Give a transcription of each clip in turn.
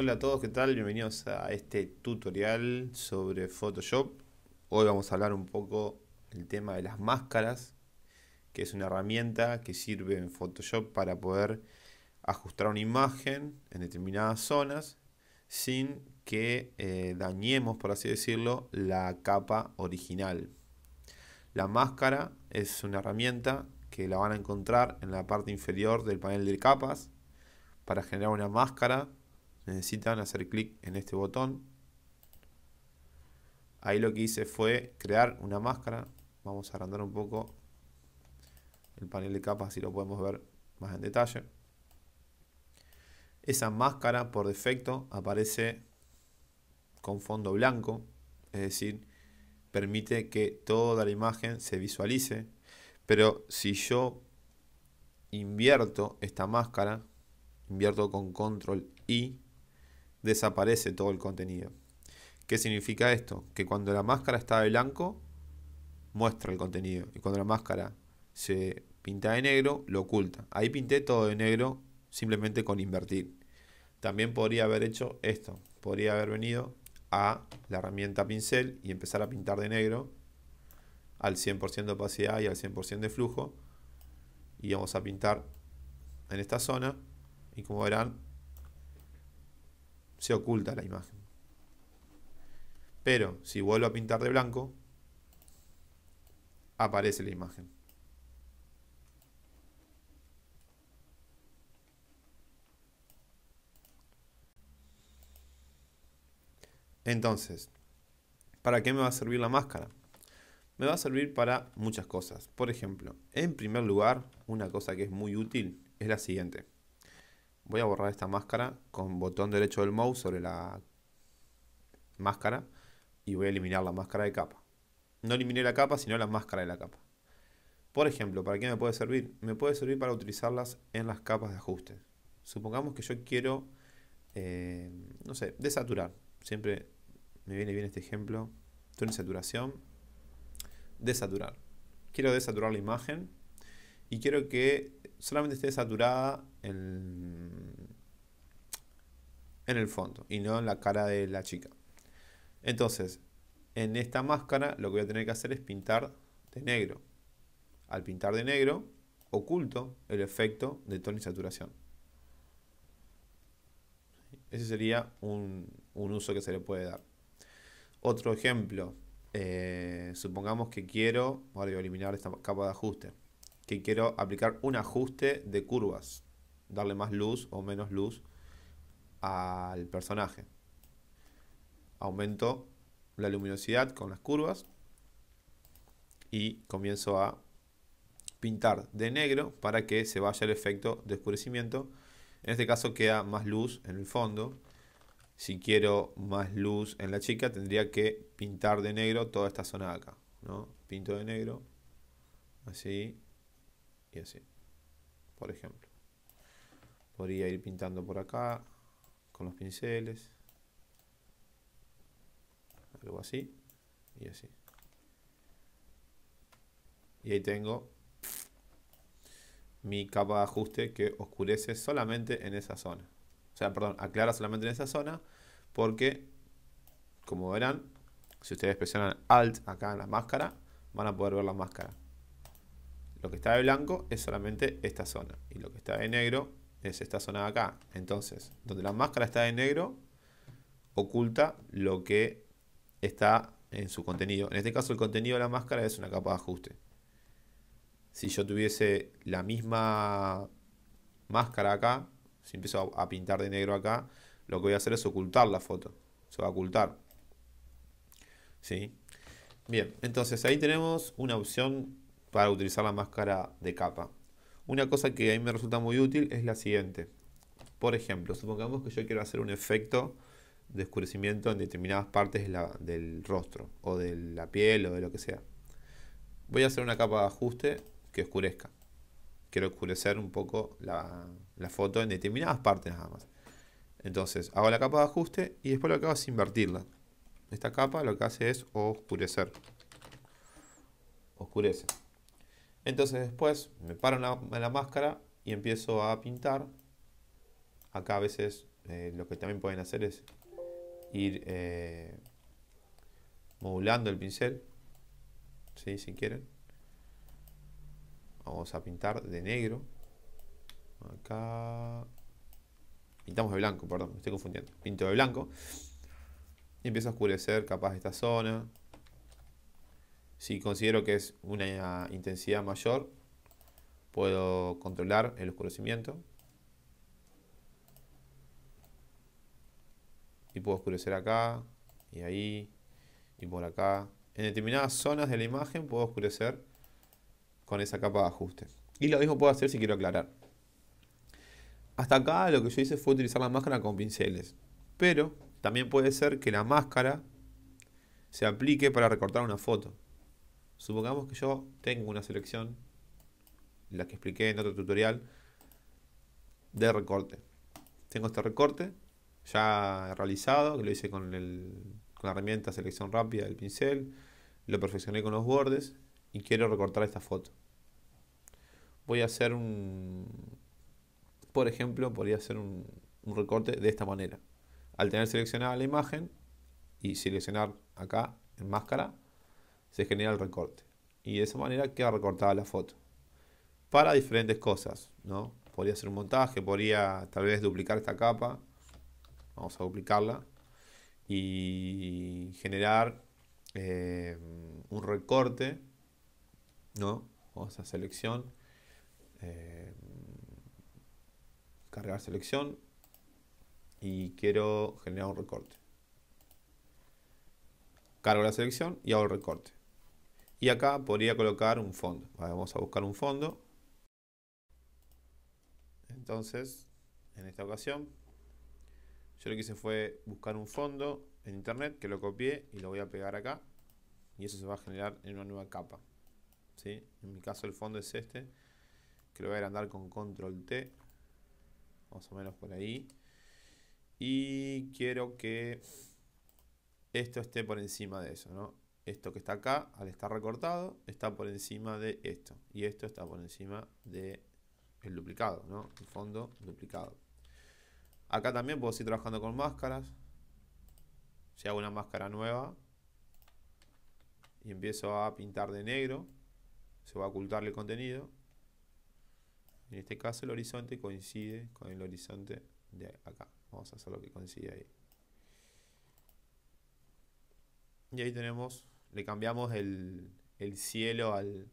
Hola a todos, ¿qué tal? Bienvenidos a este tutorial sobre Photoshop. Hoy vamos a hablar un poco el tema de las máscaras, que es una herramienta que sirve en Photoshop para poder ajustar una imagen en determinadas zonas sin que eh, dañemos, por así decirlo, la capa original. La máscara es una herramienta que la van a encontrar en la parte inferior del panel de capas para generar una máscara necesitan hacer clic en este botón. Ahí lo que hice fue crear una máscara. Vamos a agrandar un poco el panel de capas si lo podemos ver más en detalle. Esa máscara por defecto aparece con fondo blanco, es decir, permite que toda la imagen se visualice. Pero si yo invierto esta máscara, invierto con control I, desaparece todo el contenido. ¿Qué significa esto? Que cuando la máscara está de blanco, muestra el contenido. Y cuando la máscara se pinta de negro, lo oculta. Ahí pinté todo de negro simplemente con invertir. También podría haber hecho esto. Podría haber venido a la herramienta pincel y empezar a pintar de negro al 100% de opacidad y al 100% de flujo. Y vamos a pintar en esta zona. Y como verán, se oculta la imagen. Pero si vuelvo a pintar de blanco, aparece la imagen. Entonces, ¿para qué me va a servir la máscara? Me va a servir para muchas cosas. Por ejemplo, en primer lugar, una cosa que es muy útil es la siguiente. Voy a borrar esta máscara con botón derecho del mouse sobre la máscara y voy a eliminar la máscara de capa. No eliminé la capa, sino la máscara de la capa. Por ejemplo, ¿para qué me puede servir? Me puede servir para utilizarlas en las capas de ajuste. Supongamos que yo quiero, eh, no sé, desaturar. Siempre me viene bien este ejemplo. tono saturación. Desaturar. Quiero desaturar la imagen y quiero que solamente esté saturada en, en el fondo y no en la cara de la chica. Entonces, en esta máscara lo que voy a tener que hacer es pintar de negro. Al pintar de negro, oculto el efecto de tono y saturación. Ese sería un, uso que se le puede dar. Otro ejemplo, eh, supongamos que quiero, eliminar esta capa de ajuste que quiero aplicar un ajuste de curvas, darle más luz o menos luz al personaje. Aumento la luminosidad con las curvas y comienzo a pintar de negro para que se vaya el efecto de oscurecimiento. En este caso queda más luz en el fondo. Si quiero más luz en la chica tendría que pintar de negro toda esta zona de acá. ¿no? Pinto de negro, así, y así, por ejemplo. Podría ir pintando por acá con los pinceles, algo así y así. Y ahí tengo mi capa de ajuste que oscurece solamente en esa zona. O sea, perdón, aclara solamente en esa zona porque, como verán, si ustedes presionan Alt acá en la máscara, van a poder ver la máscara. Lo que está de blanco es solamente esta zona. Y lo que está de negro es esta zona de acá. Entonces, donde la máscara está de negro, oculta lo que está en su contenido. En este caso, el contenido de la máscara es una capa de ajuste. Si yo tuviese la misma máscara acá, si empiezo a pintar de negro acá, lo que voy a hacer es ocultar la foto. Se va a ocultar. ¿Sí? Bien, entonces ahí tenemos una opción para utilizar la máscara de capa. Una cosa que a mí me resulta muy útil es la siguiente. Por ejemplo, supongamos que yo quiero hacer un efecto de oscurecimiento en determinadas partes del rostro o de la piel o de lo que sea. Voy a hacer una capa de ajuste que oscurezca. Quiero oscurecer un poco la, la foto en determinadas partes nada más. Entonces hago la capa de ajuste y después lo que hago es invertirla. Esta capa lo que hace es oscurecer. Oscurece. Entonces después me paro en la, máscara y empiezo a pintar. Acá a veces eh, lo que también pueden hacer es ir eh, modulando el pincel. Si quieren. Vamos a pintar de negro. Acá. Pintamos de blanco, perdón, me estoy confundiendo. Pinto de blanco. Y empiezo a oscurecer capaz esta zona. Si considero que es una intensidad mayor, puedo controlar el oscurecimiento. Y puedo oscurecer acá, y ahí, y por acá. En determinadas zonas de la imagen puedo oscurecer con esa capa de ajuste. Y lo mismo puedo hacer si quiero aclarar. Hasta acá lo que yo hice fue utilizar la máscara con pinceles. Pero también puede ser que la máscara se aplique para recortar una foto. Supongamos que yo tengo una selección, la que expliqué en otro tutorial, de recorte. Tengo este recorte ya realizado, que lo hice con, el, con la herramienta selección rápida del pincel, lo perfeccioné con los bordes y quiero recortar esta foto. Voy a hacer un, por ejemplo, podría hacer un, un recorte de esta manera. Al tener seleccionada la imagen y seleccionar acá en máscara, se genera el recorte. Y de esa manera queda recortada la foto. Para diferentes cosas, ¿no? Podría hacer un montaje, podría tal vez duplicar esta capa. Vamos a duplicarla. Y generar eh, un recorte, ¿no? Vamos a selección. Eh, cargar selección. Y quiero generar un recorte cargo la selección y hago el recorte. Y acá podría colocar un fondo. vamos a buscar un fondo. Entonces, en esta ocasión, yo lo que hice fue buscar un fondo en internet, que lo copié y lo voy a pegar acá. Y eso se va a generar en una nueva capa. ¿sí? En mi caso el fondo es este, que lo voy a agrandar con control T, más o menos por ahí. Y quiero que esto esté por encima de eso, ¿no? esto que está acá, al estar recortado, está por encima de esto. Y esto está por encima de el duplicado, ¿no? El fondo duplicado. Acá también puedo seguir trabajando con máscaras. Si hago una máscara nueva y empiezo a pintar de negro, se va a ocultar el contenido. En este caso el horizonte coincide con el horizonte de acá. Vamos a hacer lo que coincide ahí. Y ahí tenemos le cambiamos el, cielo al,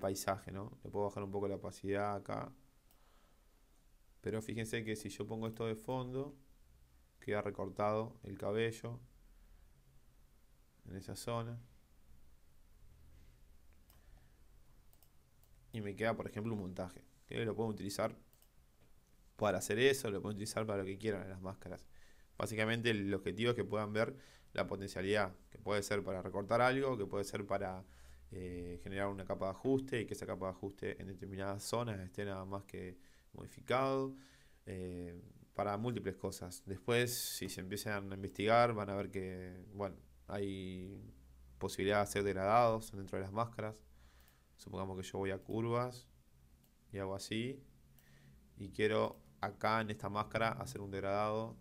paisaje, ¿no? Le puedo bajar un poco la opacidad acá. Pero fíjense que si yo pongo esto de fondo, queda recortado el cabello en esa zona. Y me queda, por ejemplo, un montaje. Que ¿Eh? lo puedo utilizar para hacer eso, lo puedo utilizar para lo que quieran en las máscaras. Básicamente el objetivo es que puedan ver la potencialidad, que puede ser para recortar algo, que puede ser para eh, generar una capa de ajuste y que esa capa de ajuste en determinadas zonas esté nada más que modificado, eh, para múltiples cosas. Después, si se empiezan a investigar, van a ver que, bueno, hay posibilidad de hacer degradados dentro de las máscaras. Supongamos que yo voy a curvas y hago así y quiero acá en esta máscara hacer un degradado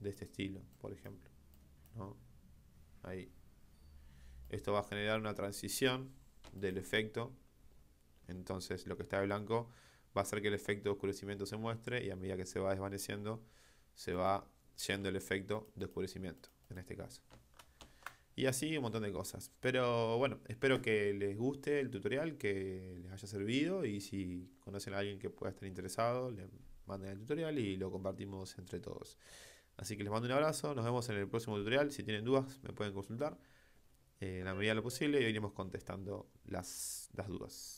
de este estilo, por ejemplo. ¿no? Ahí. Esto va a generar una transición del efecto. Entonces lo que está de blanco va a hacer que el efecto de oscurecimiento se muestre y a medida que se va desvaneciendo se va yendo el efecto de oscurecimiento en este caso. Y así un montón de cosas. Pero bueno, espero que les guste el tutorial, que les haya servido y si conocen a alguien que pueda estar interesado, le manden el tutorial y lo compartimos entre todos. Así que les mando un abrazo, nos vemos en el próximo tutorial. Si tienen dudas, me pueden consultar eh, en la medida de lo posible y iremos contestando las, las dudas.